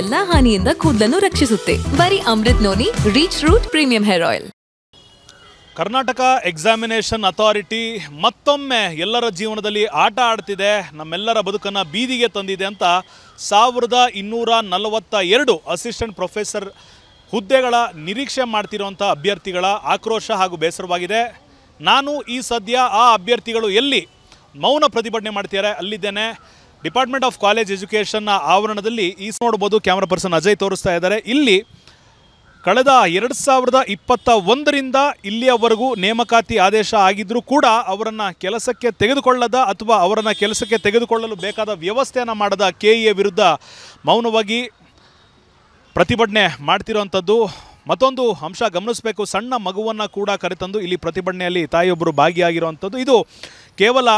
ಎಲ್ಲಾ ಹಾನಿಯಿಂದ ಕೂದಲನ್ನು ರಕ್ಷಿಸುತ್ತೆ ಬರೀ Amrut noni reach root premium hair oil Karnataka examination authority ಮತ್ತೊಮ್ಮೆ ಎಲ್ಲರ ಜೀವನದಲ್ಲಿ ಆಟ ಆಡ್ತಿದೆ ನಮ್ಮೆಲ್ಲರ ಬದುಕನ್ನು ಬೀದಿಗೆ ತಂದಿದೆ ಅಂತ ಸಾವಿರದ ಇನ್ನೂರ ನಲವತ್ತ ಎರಡು ಅಸಿಸ್ಟೆಂಟ್ ಪ್ರೊಫೆಸರ್ ಹುದ್ದೆಗಳ ನಿರೀಕ್ಷೆ ಮಾಡ್ತಿರುವಂಥ ಅಭ್ಯರ್ಥಿಗಳ ಆಕ್ರೋಶ ಹಾಗೂ ಬೇಸರವಾಗಿದೆ ನಾನು ಈ ಸದ್ಯ ಆ ಅಭ್ಯರ್ಥಿಗಳು ಎಲ್ಲಿ ಮೌನ ಪ್ರತಿಭಟನೆ ಮಾಡ್ತಿದ್ದಾರೆ ಅಲ್ಲಿದ್ದೇನೆ ಡಿಪಾರ್ಟ್ಮೆಂಟ್ ಆಫ್ ಕಾಲೇಜ್ ಎಜುಕೇಷನ್ನ ಆವರಣದಲ್ಲಿ ಈ ನೋಡ್ಬೋದು ಕ್ಯಾಮ್ರಾ ಪರ್ಸನ್ ಅಜಯ್ ತೋರಿಸ್ತಾ ಇದ್ದಾರೆ ಇಲ್ಲಿ ಕಳೆದ ಎರಡು ಸಾವಿರದ ಇಪ್ಪತ್ತ ಒಂದರಿಂದ ಇಲ್ಲಿಯವರೆಗೂ ನೇಮಕಾತಿ ಆದೇಶ ಆಗಿದ್ದರೂ ಕೂಡ ಅವರನ್ನು ಕೆಲಸಕ್ಕೆ ತೆಗೆದುಕೊಳ್ಳದ ಅಥವಾ ಅವರನ್ನು ಕೆಲಸಕ್ಕೆ ತೆಗೆದುಕೊಳ್ಳಲು ಬೇಕಾದ ವ್ಯವಸ್ಥೆಯನ್ನು ಮಾಡದ ಕೆ ಎ ವಿರುದ್ಧ ಮೌನವಾಗಿ ಪ್ರತಿಭಟನೆ ಮಾಡ್ತಿರುವಂಥದ್ದು ಮತ್ತೊಂದು ಅಂಶ ಗಮನಿಸಬೇಕು ಸಣ್ಣ ಮಗುವನ್ನು ಕೂಡ ಕರೆತಂದು ಇಲ್ಲಿ ಪ್ರತಿಭಟನೆಯಲ್ಲಿ ತಾಯಿಯೊಬ್ಬರು ಭಾಗಿಯಾಗಿರುವಂಥದ್ದು ಇದು ಕೇವಲ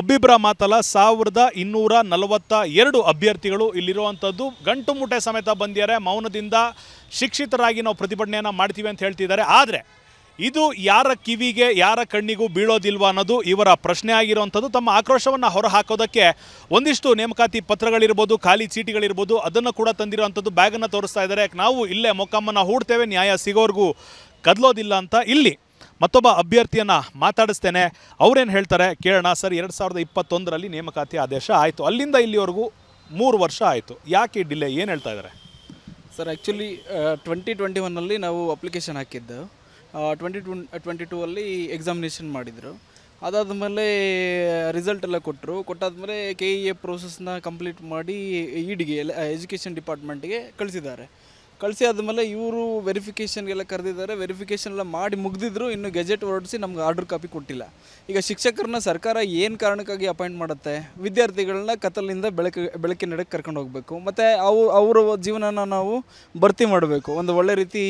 ಒಬ್ಬಿಬ್ಬರ ಮಾತಲ್ಲ ಸಾವಿರದ ಇನ್ನೂರ ನಲವತ್ತ ಎರಡು ಅಭ್ಯರ್ಥಿಗಳು ಇಲ್ಲಿರುವಂಥದ್ದು ಗಂಟು ಸಮೇತ ಬಂದಿದ್ದಾರೆ ಮೌನದಿಂದ ಶಿಕ್ಷಿತರಾಗಿ ನಾವು ಪ್ರತಿಭಟನೆಯನ್ನು ಮಾಡ್ತೀವಿ ಅಂತ ಹೇಳ್ತಿದ್ದಾರೆ ಆದರೆ ಇದು ಯಾರ ಕಿವಿಗೆ ಯಾರ ಕಣ್ಣಿಗೂ ಬೀಳೋದಿಲ್ವ ಅನ್ನೋದು ಇವರ ಪ್ರಶ್ನೆ ಆಗಿರುವಂಥದ್ದು ತಮ್ಮ ಆಕ್ರೋಶವನ್ನು ಹೊರಹಾಕೋದಕ್ಕೆ ಒಂದಿಷ್ಟು ನೇಮಕಾತಿ ಪತ್ರಗಳಿರ್ಬೋದು ಖಾಲಿ ಚೀಟಿಗಳಿರ್ಬೋದು ಅದನ್ನು ಕೂಡ ತಂದಿರುವಂಥದ್ದು ಬ್ಯಾಗನ್ನು ತೋರಿಸ್ತಾ ಇದ್ದಾರೆ ನಾವು ಇಲ್ಲೇ ಮೊಕ್ಕಮ್ಮನ ಹೂಡ್ತೇವೆ ನ್ಯಾಯ ಸಿಗೋರ್ಗೂ ಕದಲೋದಿಲ್ಲ ಅಂತ ಇಲ್ಲಿ ಮತ್ತೊಬ್ಬ ಅಭ್ಯರ್ಥಿಯನ್ನು ಮಾತಾಡಿಸ್ತೇನೆ ಅವ್ರೇನು ಹೇಳ್ತಾರೆ ಕೇಳೋಣ ಸರ್ ಎರಡು ಸಾವಿರದ ಇಪ್ಪತ್ತೊಂದರಲ್ಲಿ ನೇಮಕಾತಿ ಆದೇಶ ಆಯಿತು ಅಲ್ಲಿಂದ ಇಲ್ಲಿವರೆಗೂ ಮೂರು ವರ್ಷ ಆಯಿತು ಯಾಕೆ ಡಿಲೇ ಏನು ಹೇಳ್ತಾ ಇದ್ದಾರೆ ಸರ್ ಆ್ಯಕ್ಚುಲಿ ಟ್ವೆಂಟಿ ಟ್ವೆಂಟಿ ಒನ್ನಲ್ಲಿ ನಾವು ಅಪ್ಲಿಕೇಶನ್ ಹಾಕಿದ್ದು ಟ್ವೆಂಟಿ ಟ್ವೆನ್ ಟ್ವೆಂಟಿ ಟೂ ಅಲ್ಲಿ ಎಕ್ಸಾಮಿನೇಷನ್ ಮಾಡಿದರು ಅದಾದ ಮೇಲೆ ರಿಸಲ್ಟ್ ಎಲ್ಲ ಕೊಟ್ಟರು ಕೊಟ್ಟಾದಮೇಲೆ ಕೆ ಇ e ಎ ಪ್ರೋಸೆಸ್ನ ಕಂಪ್ಲೀಟ್ ಮಾಡಿ ಇಡಿಗೆ ಎಜುಕೇಷನ್ ಡಿಪಾರ್ಟ್ಮೆಂಟ್ಗೆ ಕಳಿಸಿದ್ದಾರೆ ಕಳಿಸಿ ಆದಮೇಲೆ ಇವರು ವೆರಿಫಿಕೇಷನ್ಗೆಲ್ಲ ಕರೆದಿದ್ದಾರೆ ವೆರಿಫಿಕೇಷನ್ ಎಲ್ಲ ಮಾಡಿ ಮುಗಿದಿದ್ರು ಇನ್ನು ಗೆಜೆಟ್ ಹೊರಡಿಸಿ ನಮ್ಗೆ ಆರ್ಡರ್ ಕಾಪಿ ಕೊಟ್ಟಿಲ್ಲ ಈಗ ಶಿಕ್ಷಕರನ್ನ ಸರ್ಕಾರ ಏನು ಕಾರಣಕ್ಕಾಗಿ ಅಪಾಯಿಂಟ್ ಮಾಡುತ್ತೆ ವಿದ್ಯಾರ್ಥಿಗಳನ್ನ ಕತ್ತಲಿಂದ ಬೆಳಕು ನಡೆಗೆ ಕರ್ಕೊಂಡು ಹೋಗಬೇಕು ಮತ್ತು ಅವು ಅವರ ಜೀವನನ ನಾವು ಭರ್ತಿ ಮಾಡಬೇಕು ಒಂದು ಒಳ್ಳೆ ರೀತಿ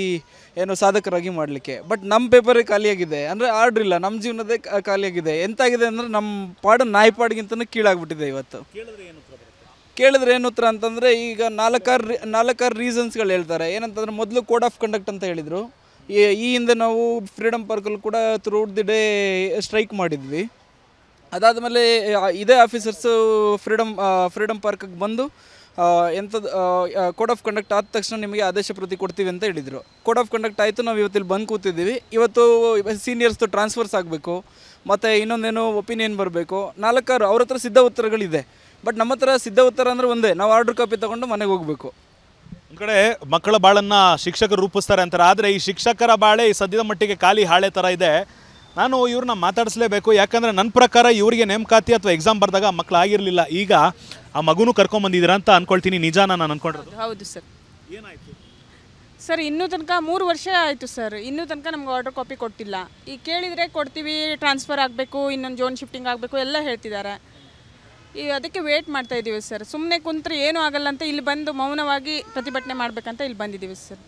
ಏನು ಸಾಧಕರಾಗಿ ಮಾಡಲಿಕ್ಕೆ ಬಟ್ ನಮ್ಮ ಪೇಪರೇ ಖಾಲಿಯಾಗಿದೆ ಅಂದರೆ ಆರ್ಡ್ರ್ ಇಲ್ಲ ನಮ್ಮ ಜೀವನದೇ ಖಾಲಿಯಾಗಿದೆ ಎಂತಾಗಿದೆ ಅಂದರೆ ನಮ್ಮ ಪಾಡು ನಾಯಿ ಪಾಡಿಗಿಂತನೂ ಕೀಳಾಗ್ಬಿಟ್ಟಿದೆ ಇವತ್ತು ಕೇಳಿದ್ರೆ ಏನು ಕೇಳಿದ್ರೆ ಏನು ಉತ್ತರ ಅಂತಂದರೆ ಈಗ ನಾಲ್ಕಾರು ನಾಲ್ಕಾರು ರೀಸನ್ಸ್ಗಳು ಹೇಳ್ತಾರೆ ಏನಂತಂದರೆ ಮೊದಲು ಕೋಡ್ ಆಫ್ ಕಂಡಕ್ಟ್ ಅಂತ ಹೇಳಿದರು ಈ ಹಿಂದೆ ನಾವು ಫ್ರೀಡಮ್ ಪಾರ್ಕಲ್ಲಿ ಕೂಡ ಥ್ರೂಟ್ ದಿ ಡೇ ಸ್ಟ್ರೈಕ್ ಮಾಡಿದ್ವಿ ಅದಾದಮೇಲೆ ಇದೇ ಆಫೀಸರ್ಸು ಫ್ರೀಡಮ್ ಫ್ರೀಡಮ್ ಪಾರ್ಕಿಗೆ ಬಂದು ಎಂಥದ್ದು ಕೋಡ್ ಆಫ್ ಕಂಡಕ್ಟ್ ಆದ ತಕ್ಷಣ ನಿಮಗೆ ಆದೇಶ ಪ್ರತಿ ಕೊಡ್ತೀವಿ ಅಂತ ಹೇಳಿದರು ಕೋಡ್ ಆಫ್ ಕಂಡಕ್ಟ್ ಆಯಿತು ನಾವು ಇವತ್ತಿಲ್ಲಿ ಬಂದು ಕೂತಿದ್ದೀವಿ ಇವತ್ತು ಸೀನಿಯರ್ಸ್ದು ಟ್ರಾನ್ಸ್ಫರ್ಸ್ ಆಗಬೇಕು ಮತ್ತು ಇನ್ನೊಂದೇನೋ ಒಪಿನಿಯನ್ ಬರಬೇಕು ನಾಲ್ಕಾರು ಅವ್ರ ಹತ್ರ ಸಿದ್ಧ ಉತ್ತರಗಳಿದೆ ಬಟ್ ನಮ್ಮ ಹತ್ರ ಸಿದ್ಧ ಉತ್ತರ ಅಂದ್ರೆ ಒಂದೇ ನಾವು ಆರ್ಡರ್ ಕಾಪಿ ತಗೊಂಡು ಮನೆಗೆ ಹೋಗಬೇಕು ಒಂದು ಕಡೆ ಮಕ್ಕಳ ಬಾಳನ್ನು ಶಿಕ್ಷಕರು ರೂಪಿಸ್ತಾರೆ ಅಂತಾರೆ ಆದರೆ ಈ ಶಿಕ್ಷಕರ ಬಾಳೆ ಈ ಸದ್ಯದ ಮಟ್ಟಿಗೆ ಖಾಲಿ ಹಾಳೆ ಥರ ಇದೆ ನಾನು ಇವ್ರನ್ನ ಮಾತಾಡಿಸ್ಲೇಬೇಕು ಯಾಕಂದರೆ ನನ್ನ ಪ್ರಕಾರ ಇವರಿಗೆ ನೇಮಕಾತಿ ಅಥವಾ ಎಕ್ಸಾಮ್ ಬರೆದಾಗ ಮಕ್ಕಳು ಆಗಿರಲಿಲ್ಲ ಈಗ ಆ ಮಗು ಕರ್ಕೊಂಬಂದಿದ್ದೀರಾ ಅಂತ ಅನ್ಕೊಳ್ತೀನಿ ನಿಜಾನ ನಾನು ಅನ್ಕೊಂಡಿರೋದು ಹೌದು ಸರ್ ಏನಾಯ್ತು ಸರ್ ಇನ್ನೂ ತನಕ ಮೂರು ವರ್ಷ ಆಯಿತು ಸರ್ ಇನ್ನೂ ತನಕ ನಮ್ಗೆ ಆರ್ಡರ್ ಕಾಪಿ ಕೊಟ್ಟಿಲ್ಲ ಈಗ ಕೇಳಿದರೆ ಕೊಡ್ತೀವಿ ಟ್ರಾನ್ಸ್ಫರ್ ಆಗಬೇಕು ಇನ್ನೊಂದು ಜೋನ್ ಶಿಫ್ಟಿಂಗ್ ಆಗಬೇಕು ಎಲ್ಲ ಹೇಳ್ತಿದ್ದಾರೆ ಈ ಅದಕ್ಕೆ ವೇಟ್ ಮಾಡ್ತಾ ಇದ್ದೀವಿ ಸರ್ ಸುಮ್ಮನೆ ಕುಂತ್ರೆ ಏನೂ ಆಗಲ್ಲ ಅಂತ ಇಲ್ಲಿ ಬಂದು ಮೌನವಾಗಿ ಪ್ರತಿಭಟನೆ ಮಾಡಬೇಕಂತ ಇಲ್ಲಿ ಬಂದಿದ್ದೀವಿ ಸರ್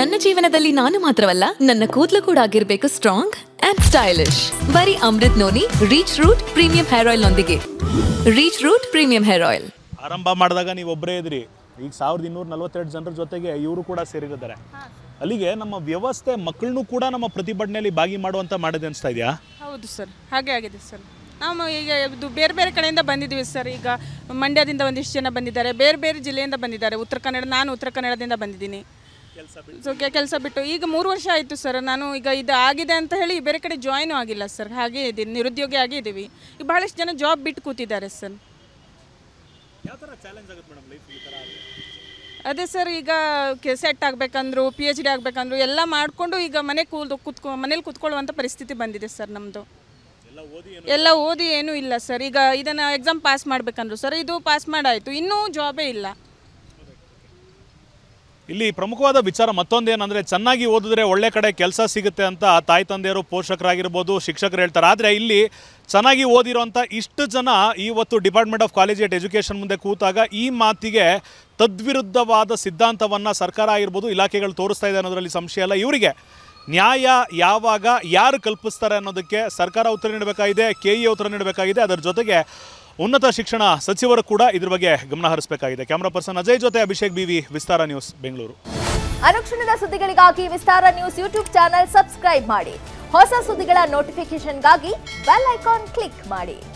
ನನ್ನ ಜೀವನದಲ್ಲಿ ನಾನು ಮಾತ್ರವಲ್ಲ ನನ್ನ ಕೂದಲು ಕೂಡ ಆಗಿರ್ಬೇಕು ಸ್ಟ್ರಾಂಗ್ ಅಂಡ್ ಸ್ಟೈಲಿಶ್ ಬರೀ Amrut noni reach root premium hair oil ನೊಂದಿಗೆ reach root premium hair oil ಆರಂಭ ಮಾಡಿದಾಗ ನೀವು ಒಬ್ಬರೇ ಇದ್ರಿ ಈಗ ಸಾವಿರದ ಇನ್ನೂರ ನಲವತ್ತೆರಡು ಜನರ ಜೊತೆಗೆ ಇವರು ಕೂಡ ಸೇರಿದ್ದಾರೆ ಅಲ್ಲಿಗೆ ನಮ್ಮ ವ್ಯವಸ್ಥೆ ಮಕ್ಕಳನ್ನು ಕೂಡ ನಮ್ಮ ಪ್ರತಿಭಟನೆಯಲ್ಲಿ ಭಾಗಿ ಮಾಡುವಂತ ಮಾಡಿದೆ ಅನಿಸ್ತಾ ಇದೆಯಾ ಹೌದು ಸರ್ ಹಾಗೆ ಆಗಿದೆ ಸರ್ ನಾವು ಈಗ ಇದು ಬೇರೆ ಬೇರೆ ಕಡೆಯಿಂದ ಬಂದಿದ್ದೀವಿ ಸರ್ ಈಗ ಮಂಡ್ಯದಿಂದ ಒಂದಿಷ್ಟು ಜನ ಬಂದಿದ್ದಾರೆ ಬೇರೆ ಬೇರೆ ಜಿಲ್ಲೆಯಿಂದ ಬಂದಿದ್ದಾರೆ ಉತ್ತರ ಕನ್ನಡ ನಾನು ಉತ್ತರ ಕನ್ನಡದಿಂದ ಬಂದಿದ್ದೀನಿ ಸೊ ಕೆಲಸ ಬಿಟ್ಟು ಈಗ ಮೂರು ವರ್ಷ ಆಯಿತು ಸರ್ ನಾನು ಈಗ ಇದು ಆಗಿದೆ ಅಂತ ಹೇಳಿ ಬೇರೆ ಕಡೆ ಜಾಯ್ನು ಆಗಿಲ್ಲ ಸರ್ ಹಾಗೆ ಇದ್ದೀನಿ ನಿರುದ್ಯೋಗಿ ಇದ್ದೀವಿ ಈಗ ಬಹಳಷ್ಟು ಜನ ಜಾಬ್ ಬಿಟ್ಟು ಕೂತಿದ್ದಾರೆ ಸರ್ ಅದೇ ಸರ್ ಈಗ ಕೆ ಸೆಟ್ ಆಗಬೇಕಂದ್ರು ಪಿ ಎಚ್ ಡಿ ಆಗಬೇಕಂದ್ರು ಎಲ್ಲ ಮಾಡಿಕೊಂಡು ಈಗ ಮನೆ ಕೂದ ಕುತ್ಕೊ ಮನೇಲಿ ಕೂತ್ಕೊಳ್ಳುವಂಥ ಪರಿಸ್ಥಿತಿ ಬಂದಿದೆ ಸರ್ ನಮ್ಮದು ಎಲ್ಲ ಓದಿ ಏನು ಇಲ್ಲ ಸರ್ ಈಗ ಇದನ್ನ ಎಕ್ಸಾಮ್ ಪಾಸ್ ಮಾಡ್ಬೇಕಂದ್ರು ಸರ್ ಇದು ಪಾಸ್ ಮಾಡಾಯಿತು ಇನ್ನೂ ಜಾಬೇ ಇಲ್ಲ ಇಲ್ಲಿ ಪ್ರಮುಖವಾದ ವಿಚಾರ ಏನಂದ್ರೆ ಚೆನ್ನಾಗಿ ಓದಿದ್ರೆ ಒಳ್ಳೆ ಕಡೆ ಕೆಲಸ ಸಿಗುತ್ತೆ ಅಂತ ತಾಯಿ ತಂದೆಯರು ಪೋಷಕರಾಗಿರ್ಬೋದು ಶಿಕ್ಷಕರು ಹೇಳ್ತಾರೆ ಆದರೆ ಇಲ್ಲಿ ಚೆನ್ನಾಗಿ ಓದಿರೋಂಥ ಇಷ್ಟು ಜನ ಇವತ್ತು department of college at education ಮುಂದೆ ಕೂತಾಗ ಈ ಮಾತಿಗೆ ತದ್ವಿರುದ್ಧವಾದ ಸಿದ್ಧಾಂತವನ್ನು ಸರ್ಕಾರ ಆಗಿರ್ಬೋದು ಇಲಾಖೆಗಳು ತೋರಿಸ್ತಾ ಇದೆ ಅನ್ನೋದರಲ್ಲಿ ಸಂಶಯ ಅಲ್ಲ ಇವರಿಗೆ ನ್ಯಾಯ ಯಾವಾಗ ಯಾರು ಕಲ್ಪಿಸ್ತಾರೆ ಅನ್ನೋದಕ್ಕೆ ಸರ್ಕಾರ ಉತ್ತರ ನೀಡಬೇಕಾಗಿದೆ ಕೆ ಇ ಉತ್ತರ ನೀಡಬೇಕಾಗಿದೆ ಅದರ ಜೊತೆಗೆ ಉನ್ನತ ಶಿಕ್ಷಣ ಸಚಿವರು ಕೂಡ ಇದ್ರ ಬಗ್ಗೆ ಗಮನ ಹರಿಸಬೇಕಾಗಿದೆ ಕ್ಯಾಮರಾ ಪರ್ಸನ್ ಅಜಯ್ ಜೊತೆ ಅಭಿಷೇಕ್ ಬಿವಿ ವಿಸ್ತಾರ ನ್ಯೂಸ್ ಬೆಂಗಳೂರು ಅನುಕ್ಷಣದ ಸುದ್ದಿಗಳಿಗಾಗಿ Vistara news YouTube channel subscribe ಮಾಡಿ ಹೊಸ ಸುದ್ದಿಗಳ ನೋಟಿಫಿಕೇಶನ್ಗಾಗಿ ಬೆಲ್ ಐಕಾನ್ ಕ್ಲಿಕ್ ಮಾಡಿ